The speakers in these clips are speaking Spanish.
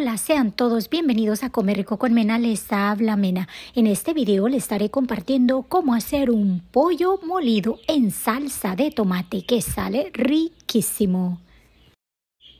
Hola, sean todos bienvenidos a Comer Rico con Mena, les habla Mena. En este video les estaré compartiendo cómo hacer un pollo molido en salsa de tomate que sale riquísimo.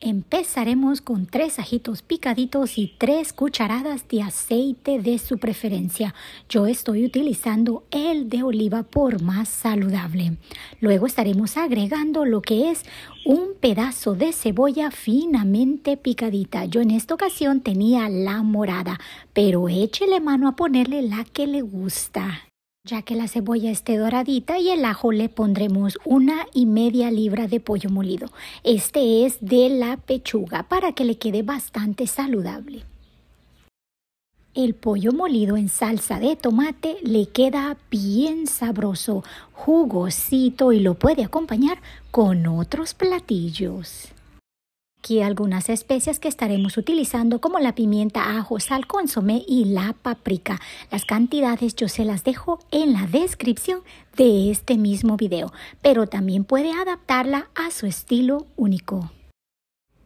Empezaremos con tres ajitos picaditos y tres cucharadas de aceite de su preferencia. Yo estoy utilizando el de oliva por más saludable. Luego estaremos agregando lo que es un pedazo de cebolla finamente picadita. Yo en esta ocasión tenía la morada, pero échele mano a ponerle la que le gusta. Ya que la cebolla esté doradita y el ajo le pondremos una y media libra de pollo molido. Este es de la pechuga para que le quede bastante saludable. El pollo molido en salsa de tomate le queda bien sabroso, jugosito y lo puede acompañar con otros platillos aquí algunas especias que estaremos utilizando como la pimienta ajo, sal consomé y la paprika. Las cantidades yo se las dejo en la descripción de este mismo video, pero también puede adaptarla a su estilo único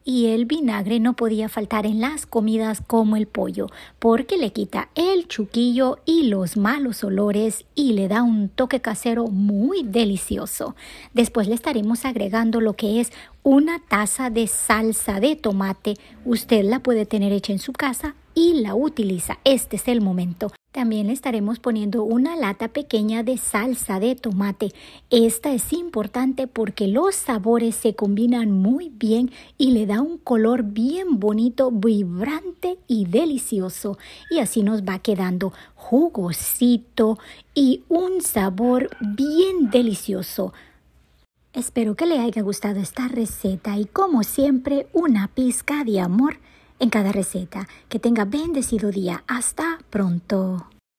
y el vinagre no podía faltar en las comidas como el pollo, porque le quita el chuquillo y los malos olores y le da un toque casero muy delicioso. Después le estaremos agregando lo que es una taza de salsa de tomate. Usted la puede tener hecha en su casa y la utiliza. Este es el momento. También le estaremos poniendo una lata pequeña de salsa de tomate. Esta es importante porque los sabores se combinan muy bien y le da un color bien bonito, vibrante y delicioso. Y así nos va quedando jugosito y un sabor bien delicioso. Espero que le haya gustado esta receta y como siempre una pizca de amor en cada receta. Que tenga bendecido día. Hasta pronto